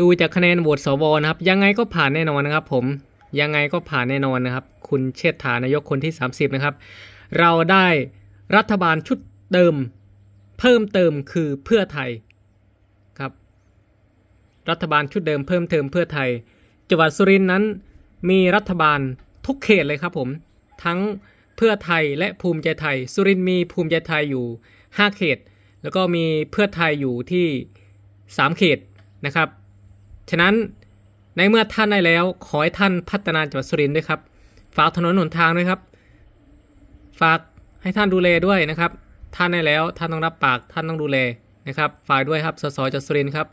ดูจากคะแนนโหวตสวนะครับยังไงก็ผ่านแน่นอนนะครับ ผมยังไงก็ผ่านแน่นอนนะครับ คุณเชษฐานายกคนที่ 30 นะครับ เราได้รัฐบาลชุดเดิมเพิ่มเติมคือเพื่อไทยครับ รัฐบาลชุดเดิม เพิ่มเติมเพื่อไทย จังหวัดสุรินทร์นั้นมีรัฐบาลทุกเขตเลยครับ ผม ทั้งเพื่อไทยและภูมิใจไทย สุรินทร์มีภูมิใจไทยอยู่ 5 เขต แล้วก็มีเพื่อไทยอยู่ที่ 3 เขตนะครับฉะนั้นในเมื่อท่านได้แล้วขอให้ท่านพัฒนาจังหวัดสุรินทร์ด้วยครับ ฝากถนนหนทางด้วยครับ ฝากให้ท่านดูแลด้วยนะครับ ท่านได้แล้วท่านต้องรับปากท่านต้องดูแลนะครับฝากด้วยครับสสจังหวัดสุรินทร์ครับ